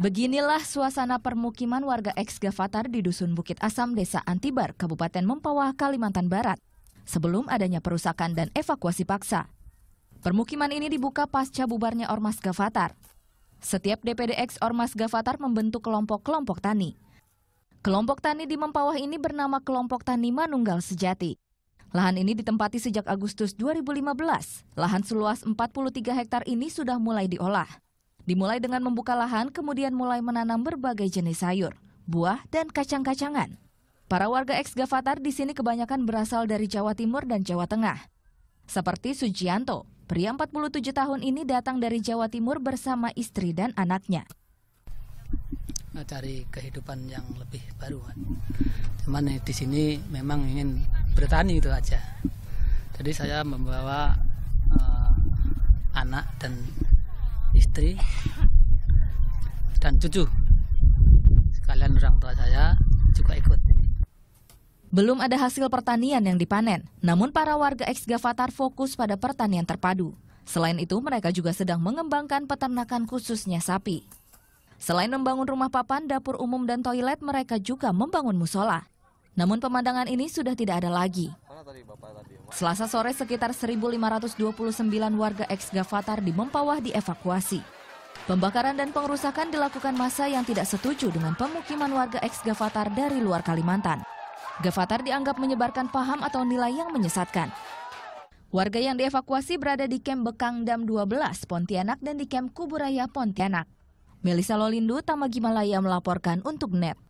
Beginilah suasana permukiman warga ekskavator di Dusun Bukit Asam, Desa Antibar, Kabupaten Mempawah, Kalimantan Barat, sebelum adanya perusakan dan evakuasi paksa. Permukiman ini dibuka pasca bubarnya Ormas Gavatar. Setiap DPDX Ormas Gavatar membentuk kelompok-kelompok tani. Kelompok tani di Mempawah ini bernama Kelompok Tani Manunggal Sejati. Lahan ini ditempati sejak Agustus 2015. Lahan seluas 43 hektar ini sudah mulai diolah. Dimulai dengan membuka lahan, kemudian mulai menanam berbagai jenis sayur, buah, dan kacang-kacangan. Para warga ex-Gavatar di sini kebanyakan berasal dari Jawa Timur dan Jawa Tengah. Seperti Sujianto, pria 47 tahun ini datang dari Jawa Timur bersama istri dan anaknya. Cari nah, kehidupan yang lebih baru. Cuman eh, di sini memang ingin bertani itu aja. Jadi saya membawa uh, anak dan istri dan cucu sekalian orang tua saya juga ikut belum ada hasil pertanian yang dipanen, namun para warga Gavatar fokus pada pertanian terpadu. Selain itu, mereka juga sedang mengembangkan peternakan khususnya sapi. Selain membangun rumah papan, dapur umum dan toilet, mereka juga membangun musola. Namun pemandangan ini sudah tidak ada lagi. Selasa sore sekitar 1.529 warga ex-Gavatar di Mempawah dievakuasi. Pembakaran dan pengerusakan dilakukan masa yang tidak setuju dengan pemukiman warga ex-Gavatar dari luar Kalimantan. Gavatar dianggap menyebarkan paham atau nilai yang menyesatkan. Warga yang dievakuasi berada di Kem Dam 12, Pontianak dan di Kem Kuburaya, Pontianak. Melisa Lolindo, Tamagimalaya melaporkan untuk NET.